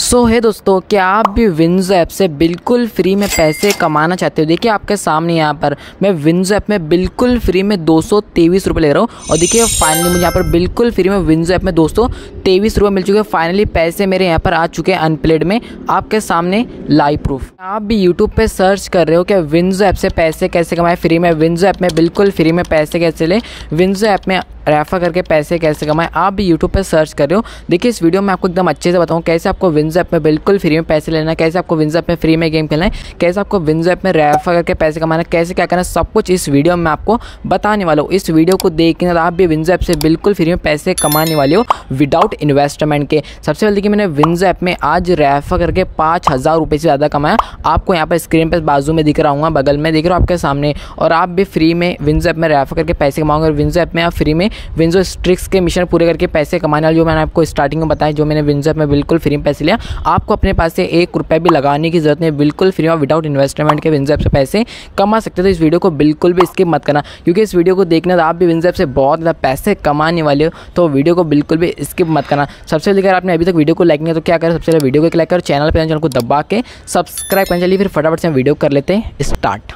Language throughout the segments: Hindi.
सो so, है hey दोस्तों क्या आप भी विंज ऐप से बिल्कुल फ्री में पैसे कमाना चाहते हो देखिए आपके सामने यहाँ पर मैं विंज ऐप में बिल्कुल फ्री में दो सौ तेईस रुपये ले रहा हूँ और देखिए फाइनली मुझे यहाँ पर बिल्कुल फ्री में विंज ऐप में दो सौ तेईस रुपये मिल चुके हैं फाइनली पैसे मेरे यहाँ पर आ चुके हैं अनप्लेड में आपके सामने लाइव प्रूफ आप भी यूट्यूब पर सर्च कर रहे हो कि विंज ऐप से पैसे कैसे कमाए फ्री में विंज ऐप में बिल्कुल फ्री में पैसे कैसे लें विंज ऐप में रेफ़र करके पैसे कैसे कमाएं आप भी यूट्यूब पर सर्च कर रहे हो देखिए इस वीडियो में आपको एकदम अच्छे से बताऊँ कैसे आपको विन्जैप में बिल्कुल फ्री में पैसे लेना है कैसे आपको विन्जैप में फ्री में गेम खेलना है कैसे आपको विन्जैप में रेफ़र करके पैसे कमाना है कैसे क्या करना है सब कुछ इस वीडियो में आपको बताने वाला हूँ इस वीडियो को देखने आप भी विन्जैप ऐप से बिल्कुल फ्री में पैसे कमाने वाले हो विदाउट इन्वेस्टमेंट के सबसे पहले देखिए मैंने विंज ऐप में आज रेफ़र करके पाँच हज़ार रुपये से ज़्यादा कमाया आपको यहाँ पर स्क्रीन पर बाजू में दिख रहा हूँ बगल में दिख रहा हूँ आपके सामने और आप भी फ्री में विन्जैप ऐप में रेफ़र करके पैसे कमाओगे और विंज ऐप में आप फ्री में विंजो स्ट्रिक्स के मिशन पूरे करके पैसे कमाने वाले जो मैंने आपको स्टार्टिंग में बताया जो मैंने विंजो में बिल्कुल फ्री में पैसे लिया आपको अपने पास से एक रुपये भी लगाने की जरूरत नहीं बिल्कुल फ्री और विदाउट इन्वेस्टमेंट के विंजो से पैसे कमा सकते तो इस वीडियो को बिल्कुल भी स्किप मत करना क्योंकि इस वीडियो को देखने आप भी विंजो से बहुत ज़्यादा पैसे कमाने वाले हो तो वीडियो को बिल्कुल भी स्किप मत करना सबसे अगर आपने अभी तक वीडियो को लाइक नहीं तो क्या करें सबसे पहले वीडियो को लाइक करो चैनल पर चैनल को दबा के सब्सक्राइब करना चलिए फिर फटाफट से वीडियो कर लेते हैं स्टार्ट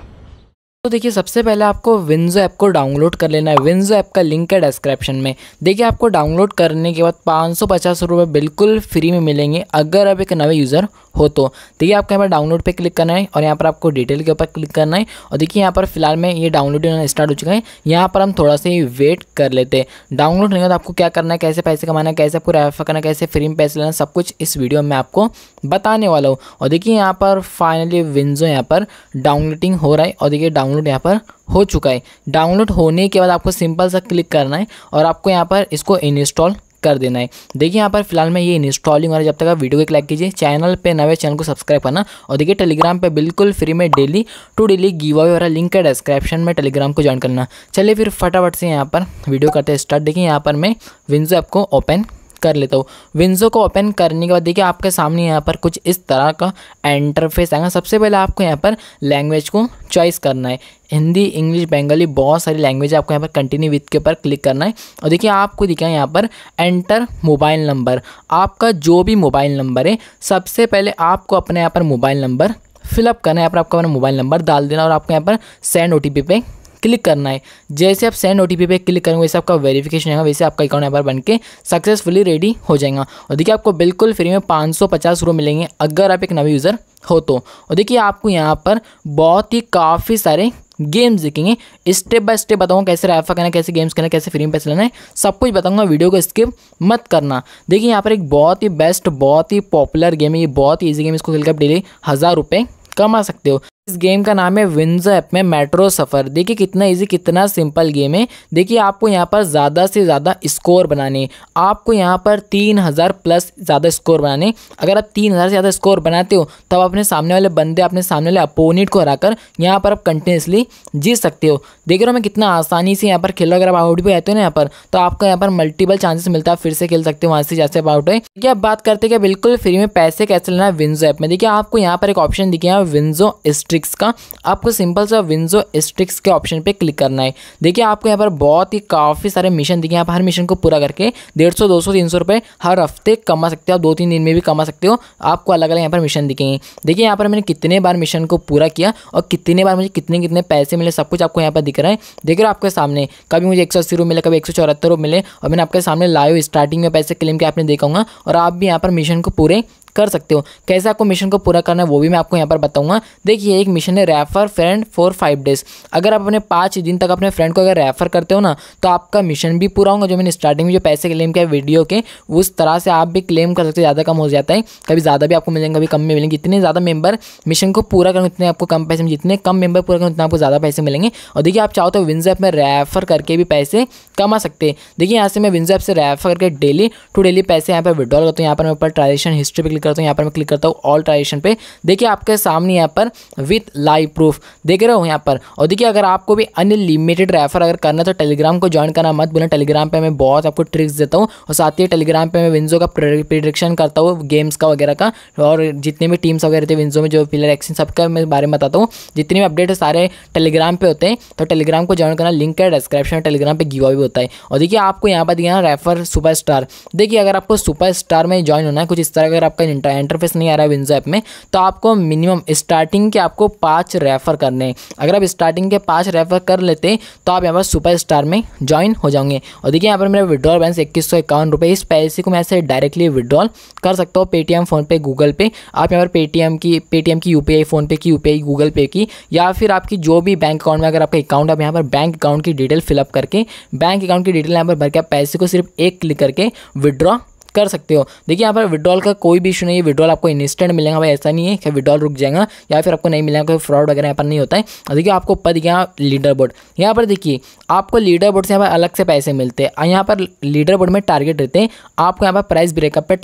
तो देखिए सबसे पहले आपको विंजो ऐप को डाउनलोड कर लेना है विंजो ऐप का लिंक है डिस्क्रिप्शन में देखिए आपको डाउनलोड करने के बाद पाँच सौ बिल्कुल फ्री में मिलेंगे अगर आप एक नवे यूज़र हो तो देखिए आपको यहाँ पर डाउनलोड पे क्लिक करना है और यहाँ पर आपको डिटेल के ऊपर क्लिक करना है और देखिए यहाँ पर फिलहाल में ये डाउनलोड होना स्टार्ट हो चुका है यहाँ पर हम थोड़ा सा वेट कर लेते हैं डाउनलोड नहीं होता तो आपको क्या करना है कैसे पैसे कमाना है कैसे आपको रेफर करना है कैसे फ्री में पैसे लेना सब कुछ इस वीडियो में आपको बताने वाला हूँ और देखिए यहाँ पर फाइनली विंजो यहाँ पर डाउनलोडिंग हो रहा है और देखिए डाउनलोड यहाँ पर हो चुका है डाउनलोड होने के बाद आपको सिंपल सा क्लिक करना है और आपको यहाँ पर इसको इंस्टॉल कर देना है देखिए यहाँ पर फिलहाल मैं ये इंस्टॉलिंग हो रहा है जब तक आप वीडियो को लाइक कीजिए चैनल पे नवे चैनल को सब्सक्राइब करना और देखिए टेलीग्राम पे बिल्कुल फ्री में daily to daily give away वाला लिंक है डिस्क्रिप्शन में टेलीग्राम को ज्वाइन करना चलिए फिर फटाफट से यहाँ पर वीडियो करते हैं स्टार्ट देखिए यहाँ पर मैं विंजो ऐप को ओपन कर लेता हूँ विंजो को ओपन करने के बाद देखिए आपके सामने यहाँ पर कुछ इस तरह का इंटरफेस आएगा सबसे पहले आपको यहाँ पर लैंग्वेज को चॉइस करना है हिंदी इंग्लिश बंगाली बहुत सारी लैंग्वेज आपको यहाँ पर कंटिन्यू विथ के ऊपर क्लिक करना है और देखिए आपको दिखा यहाँ पर एंटर मोबाइल नंबर आपका जो भी मोबाइल नंबर है सबसे पहले आपको अपने यहाँ पर मोबाइल नंबर फिलअप करना है यहाँ पर आपका अपना मोबाइल नंबर डाल देना और आपको यहाँ पर सेंड ओ टी पे क्लिक करना है जैसे आप सेंड ओ टी पे क्लिक करेंगे वैसे आपका वेरिफिकेशन आएगा वैसे आपका अकाउंट यहाँ पर बन के सक्सेसफुली रेडी हो जाएगा और देखिए आपको बिल्कुल फ्री में पाँच सौ पचास रुपये मिलेंगे अगर आप एक नवे यूज़र हो तो और देखिए आपको यहाँ पर बहुत ही काफ़ी सारे गेम्स देखेंगे स्टेप बाय स्टेप बताऊँगा कैसे रैफा करना कैसे गेम्स करना कैसे फ्री में पैसे लेना है सब कुछ बताऊँगा वीडियो को स्किप मत करना देखिए यहाँ पर एक बहुत ही बेस्ट बहुत ही पॉपुलर गेम है ये बहुत ही ईजी गेम इसको खेलकर आप डेली हज़ार रुपये कमा सकते हो इस गेम का नाम है विंजो ऐप में मेट्रो सफ़र देखिए कितना इजी कितना सिंपल गेम है देखिए आपको यहाँ पर ज़्यादा से ज़्यादा स्कोर बनाने आपको यहाँ पर तीन हज़ार प्लस ज़्यादा स्कोर बनाने अगर आप तीन हज़ार से ज़्यादा स्कोर बनाते हो तब अपने सामने वाले बंदे अपने सामने वाले अपोनेंट को हराकर यहाँ पर आप कंटिन्यूसली जीत सकते हो देख रहे हो मैं कितना आसानी से यहाँ पर खेल अगर आप आउट भी आते हो ना यहाँ पर तो आपको यहाँ पर मल्टीपल चांसेस मिलता है फिर से खेल सकते हो वहाँ से जैसे आउट है देखिए आप बात करते हैं कि बिल्कुल फ्री में पैसे कैसे लेना है विंजो ऐप में देखिए आपको यहाँ पर एक ऑप्शन दिखे विंजो स्ट्रीम एस्ट्रिक्स का आपको सिंपल सा विंजो स्टिक्स के ऑप्शन पे क्लिक करना है देखिए आपको यहाँ पर बहुत ही काफ़ी सारे मिशन दिखे आप हर मिशन को पूरा करके डेढ़ सौ दो सौ तीन सौ रुपये हर हफ्ते कमा सकते हो आप दो तीन दिन में भी कमा सकते हो आपको अलग अलग यहाँ पर मिशन दिखेंगे देखिए यहाँ पर मैंने कितने बार मिशन को पूरा किया और कितने बार मुझे कितने कितने पैसे मिले सब कुछ आपको यहाँ पर दिख रहा है देख रहे हो आपके सामने कभी मुझे एक सौ अस्सी मिले कभी एक सौ चौहत्तर मिले और मैंने आपके सामने लाइव स्टार्टिंग में पैसे क्लेम किया आपने देखा और आप भी यहाँ पर मिशन को पूरे कर सकते हो कैसे आपको मिशन को पूरा करना है वो भी मैं आपको यहाँ पर बताऊँगा देखिए एक मिशन है refer friend for five days अगर आप अपने पाँच दिन तक अपने फ्रेंड को अगर रेफर करते हो ना तो आपका मिशन भी पूरा होगा जो मैंने स्टार्टिंग में जो पैसे क्लेम किया वीडियो के उस तरह से आप भी क्लेम कर सकते हो ज़्यादा कम हो जाता है कभी ज़्यादा भी आपको मिलेंगे कभी कम में मिलेंगे जितने ज़्यादा मेंबर मिशन को पूरा करें उतने आपको कम पैसे जितने कम मेंबर पूरा करें उतना आपको ज़्यादा पैसे मिलेंगे और देखिए आप चाहो तो विंजैप में रेफर करके भी पैसे कमा सकते हैं देखिए यहाँ से मैं विंजैप से रेफर करके डेली टू डेली पैसे यहाँ पर विड्रॉल करता हूँ यहाँ पर मैं ऊपर ट्रांजेक्शन हिस्ट्री पर क्लिक करता हूँ यहाँ पर मैं क्लिक करता हूँ ऑल ट्राइजेशन पे देखिए आपके सामने यहाँ पर विथ लाइव प्रूफ देख रहे हो यहाँ पर और देखिए अगर आपको भी अनलिमिटेड रेफर अगर करना है तो टेलीग्राम को ज्वाइन करना मत बोले टेलीग्राम पर मैं बहुत आपको ट्रिक्स देता हूँ और साथ ही टेलीग्राम पर मैं विंजो का प्रिडिक्शन करता हूँ गेम्स का वगैरह का और जितने भी टीम्स वगैरह थे विंजो में जो प्लेयर एक्शन सबका मैं बारे में बताता हूँ जितने भी अपडेट सारे टेलीग्राम पर होते हैं तो टेलीग्राम को ज्वाइन करना लिंक है डिस्क्रिप्शन टेलीग्राम पर गिवा भी होता है और देखिए आपको यहाँ पर दिया रेफर सुपर स्टार देखिए अगर आपको सुपर स्टार में ज्वाइन होना है कुछ इस तरह अगर आपका इंटरफेस नहीं आ रहा है विंजो ऐप में तो आपको मिनिमम स्टार्टिंग के आपको पाँच रेफ़र करने हैं अगर आप स्टार्टिंग के पाँच रेफ़र कर लेते हैं तो आप यहाँ पर सुपर स्टार में ज्वाइन हो जाऊंगे और देखिए यहाँ पर मेरा विड्रॉल बैलेंस इक्कीस सौ इक्यावन रुपये इस पैसे को मैं ऐसे डायरेक्टली विड्रॉल कर सकता हूँ पेटीएम फ़ोनपे गूगल पे आप यहाँ पर पेटीएम की पेटीएम की यूपीआई फ़ोनपे की पी गूगल पे की या फिर आपकी जो भी बैंक अकाउंट में अगर आपका अकाउंट आप यहाँ पर बैंक अकाउंट की डिटेल फिलअप करके बैंक अकाउंट की डिटेल यहाँ पर भर के आप पैसे को सिर्फ एक क्लिक करके विड्रॉ कर सकते हो देखिए यहाँ पर विड्रॉल का कोई भी इशू नहीं है विड्रॉल आपको इंस्टेंट मिलेगा भाई ऐसा नहीं है कि विड्रॉल रुक जाएगा या फिर आपको नहीं मिलेगा कोई फ्रॉड वगैरह यहाँ पर नहीं होता है देखिए आपको ऊपर दिखेगा लीडर बोर्ड यहाँ पर देखिए आपको लीडर बोर्ड से यहाँ पर अलग से पैसे मिलते हैं यहाँ पर लीडर बोर्ड में टारगेट रहते हैं आपको यहाँ पर प्राइस ब्रेकअप पर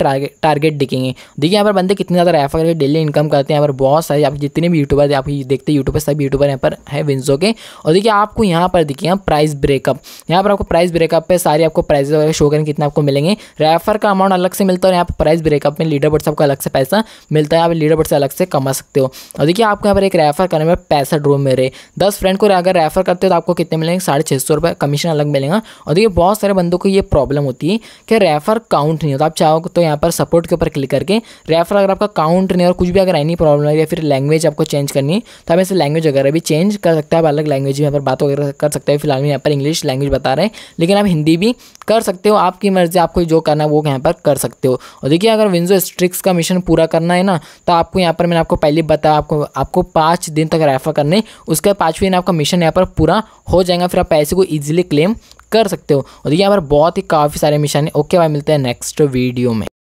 टारगेट दिखेंगे देखिए यहाँ पर बंदे कितने ज़्यादा रेफर करके डेली इनकम करते हैं यहाँ पर बहुत सारे आप जितने भी यूट्यूबर आप देखते हैं यूट्यूब पर सब यूट्यूबर यहाँ पर है विंजो के और देखिए आपको यहाँ पर दिखेगा प्राइस ब्रेकअप यहाँ पर आपको प्राइस ब्रेकअप पर सारी आपको प्राइजेज वगैरह शो करेंगे कितना आपको मिलेंगे रेफर का अमाउंट अलग से मिलता है और यहाँ पर प्राइस ब्रेकअप में लीडर बोर्ड से आपको अलग से पैसा मिलता है आप लीडर बोर्ड से अलग से कमा सकते हो और देखिए आपको यहाँ पर एक रेफर करने में पैसा ड्रो मेरे दस फ्रेंड को अगर रेफर करते हो तो आपको कितने मिलेंगे साढ़े छः सौ रुपये कमीशन अलग मिलेगा और देखिए बहुत सारे बंदों को ये प्रॉब्लम होती है कि रेफर काउंट नहीं होता आप चाहो तो यहाँ पर सपोर्ट के ऊपर क्लिक करके रेफर अगर आपका काउंट नहीं और कुछ भी अगर एनी प्रॉब्लम है या फिर लैंग्वेज आपको चेंज करनी है तो आप ऐसे लैंग्वेज वगैरह भी चेंज कर सकते हैं आप अलग लैंग्वेज में यहाँ पर बात वगैरह कर सकते हैं फिलहाल में यहाँ पर इंग्लिश लैंग्वेज बता रहे हैं लेकिन आप हिंदी भी कर सकते हो आपकी मर्ज़ी आपको जो करना है वो यहाँ पर पर कर सकते हो और देखिए अगर विंजो स्ट्रिक्स का मिशन पूरा करना है ना तो आपको यहाँ पर मैंने आपको पहले बताया आपको आपको पाँच दिन तक रेफर करने उसके पाँचवें दिन आपका मिशन यहाँ पर पूरा हो जाएगा फिर आप पैसे को ईजिली क्लेम कर सकते हो और देखिए यहाँ पर बहुत ही काफ़ी सारे मिशन है ओके भाई मिलते हैं नेक्स्ट वीडियो में